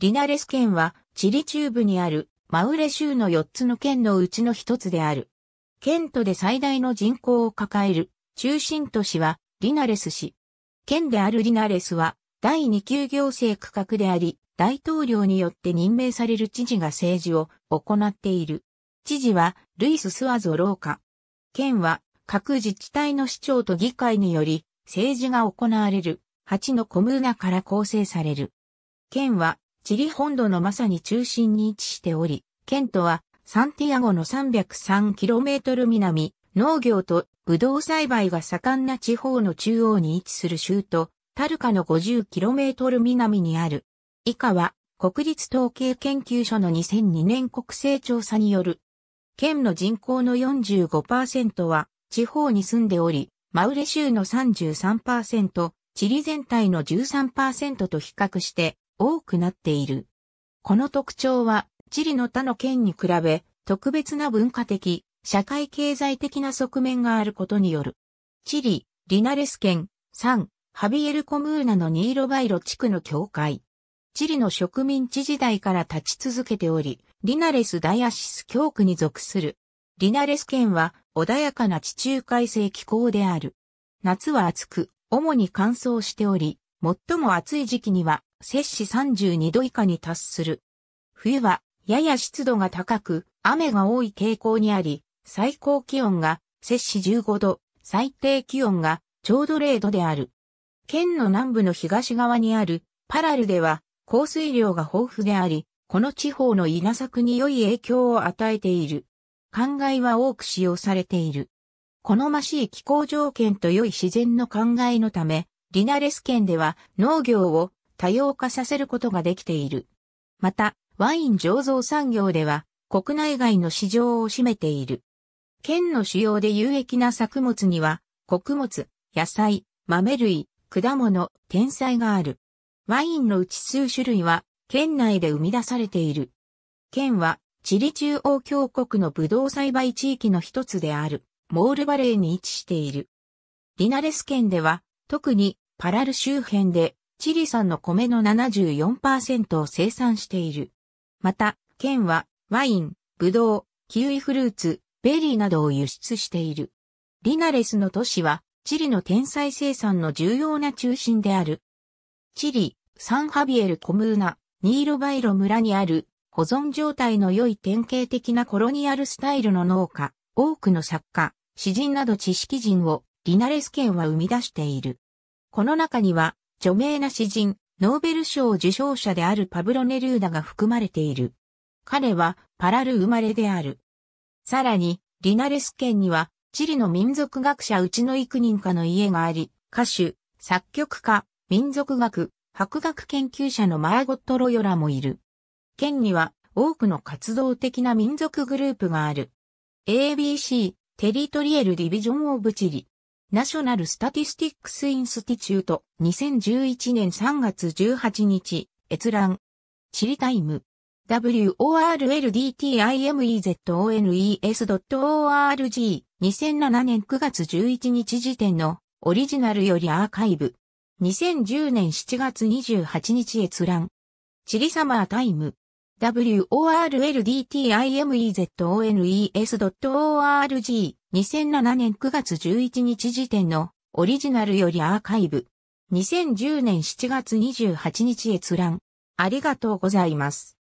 リナレス県は、チリ中部にある、マウレ州の4つの県のうちの1つである。県都で最大の人口を抱える、中心都市は、リナレス市。県であるリナレスは、第2級行政区画であり、大統領によって任命される知事が政治を行っている。知事は、ルイス・スワゾ・ローカ。県は、各自治体の市長と議会により、政治が行われる、8のコムーナから構成される。県は、チリ本土のまさに中心に位置しており、県とはサンティアゴの 303km 南、農業とブドウ栽培が盛んな地方の中央に位置する州と、タルカの 50km 南にある。以下は国立統計研究所の2002年国勢調査による。県の人口の45%は地方に住んでおり、マウレ州の33%、チリ全体の13%と比較して多くなっている。この特徴は、チリの他の県に比べ、特別な文化的、社会経済的な側面があることによる。チリ、リナレス県、サン、ハビエルコムーナのニーロバイロ地区の境界。チリの植民地時代から立ち続けており、リナレスダイアシス教区に属する。リナレス県は穏やかな地中海性気候である。夏は暑く、主に乾燥しており、最も暑い時期には摂氏32度以下に達する。冬はやや湿度が高く、雨が多い傾向にあり、最高気温が摂氏15度、最低気温がちょうど0度である。県の南部の東側にあるパラルでは降水量が豊富であり、この地方の稲作に良い影響を与えている。灌漑は多く使用されている。好ましい気候条件と良い自然の灌漑のため、リナレス県では農業を多様化させることができている。また、ワイン醸造産業では、国内外の市場を占めている。県の主要で有益な作物には、穀物、野菜、豆類、果物、天才がある。ワインのうち数種類は、県内で生み出されている。県は、チリ中央峡国のブドウ栽培地域の一つである、モールバレーに位置している。リナレス県では、特にパラル周辺でチリ産の米の74%を生産している。また、県は、ワイン、ブドウ、キウイフルーツ、ベリーなどを輸出している。リナレスの都市は、チリの天才生産の重要な中心である。チリ、サンハビエルコムーナ、ニーロバイロ村にある、保存状態の良い典型的なコロニアルスタイルの農家、多くの作家、詩人など知識人を、リナレス県は生み出している。この中には、著名な詩人、ノーベル賞受賞者であるパブロ・ネルーダが含まれている。彼はパラル生まれである。さらに、リナレス県には、チリの民族学者うちの幾人かの家があり、歌手、作曲家、民族学、博学研究者のマーゴット・ロヨラもいる。県には多くの活動的な民族グループがある。ABC、テリトリエル・ディビジョン・オブ・チリ。ナショナル・スタティスティックス・インスティチュート、2011年3月18日、閲覧。チリタイム。worldtimezone.org s、2007年9月11日時点のオリジナルよりアーカイブ。2010年7月28日閲覧。チリサマータイム。worldtimezone.org s 2007年9月11日時点のオリジナルよりアーカイブ2010年7月28日閲覧ありがとうございます。